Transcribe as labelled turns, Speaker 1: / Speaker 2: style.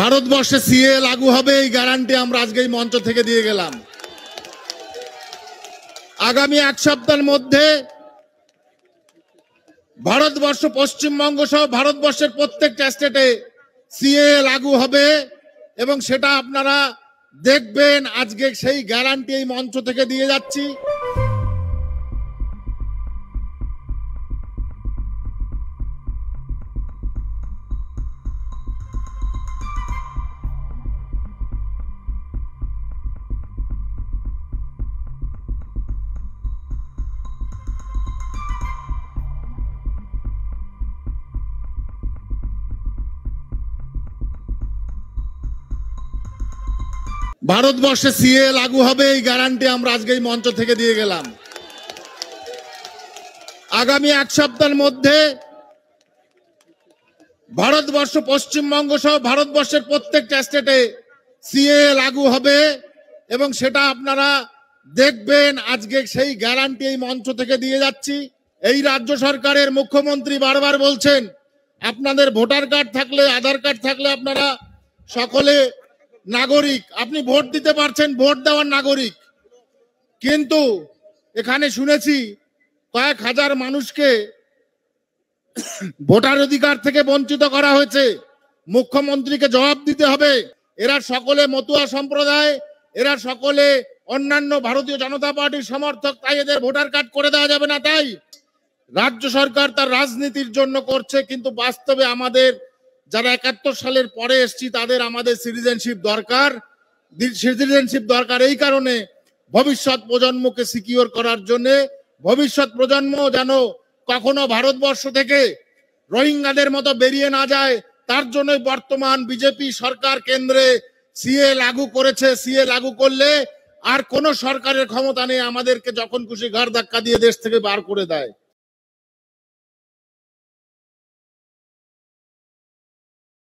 Speaker 1: ভারতবর্ষে সিএ লাগু হবে এই গ্যারান্টি আমরা আজকে এই মঞ্চ থেকে দিয়ে গেলাম আগামী এক সপ্তাহের মধ্যে ভারতবর্ষ পশ্চিমবঙ্গ সহ ভারতবর্ষের প্রত্যেকটা স্টেটে সিএ লাগু হবে এবং সেটা আপনারা দেখবেন আজকে সেই গ্যারান্টি এই মঞ্চ থেকে দিয়ে যাচ্ছি ভারতবর্ষে সিএ লাগু হবে এই গ্যারান্টি আমরা আজকে এই মঞ্চ থেকে দিয়ে গেলাম আগামী এক সপ্তাহের মধ্যে ভারতবর্ষ পশ্চিমবঙ্গ সহ ভারতবর্ষের প্রত্যেকটা স্টেটে সিএ লাগু হবে এবং সেটা আপনারা দেখবেন আজকে সেই গ্যারান্টি এই মঞ্চ থেকে দিয়ে যাচ্ছি এই রাজ্য সরকারের মুখ্যমন্ত্রী বারবার বলছেন আপনাদের ভোটার কার্ড থাকলে আধার কার্ড থাকলে আপনারা সকলে নাগরিক আপনি ভোট দিতে পারছেন ভোট দেওয়ার নাগরিক কিন্তু এখানে শুনেছি কয়েক হাজার মানুষকে ভোটার অধিকার থেকে বঞ্চিত করা হয়েছে মুখ্যমন্ত্রীকে জবাব দিতে হবে এরা সকলে মতুয়া সম্প্রদায় এরা সকলে অন্যান্য ভারতীয় জনতা পার্টির সমর্থক তাই এদের ভোটার কার্ড করে দেওয়া যাবে না তাই রাজ্য সরকার তার রাজনীতির জন্য করছে কিন্তু বাস্তবে আমাদের যারা একাত্তর সালের পরে এসছি তাদের আমাদের সিটিজেনশিপ দরকার সিটিজেনশিপ দরকার এই কারণে ভবিষ্যৎ প্রজন্মকে সিকিওর করার জন্য ভবিষ্যৎ প্রজন্ম যেন কখনো ভারতবর্ষ থেকে রোহিঙ্গাদের মতো বেরিয়ে না যায় তার জন্য বর্তমান বিজেপি সরকার কেন্দ্রে সিএ লাগু করেছে সিএ লাগু করলে আর কোন সরকারের ক্ষমতা নেই আমাদেরকে যখন খুশি ঘর ধাক্কা দিয়ে দেশ থেকে বার করে দেয়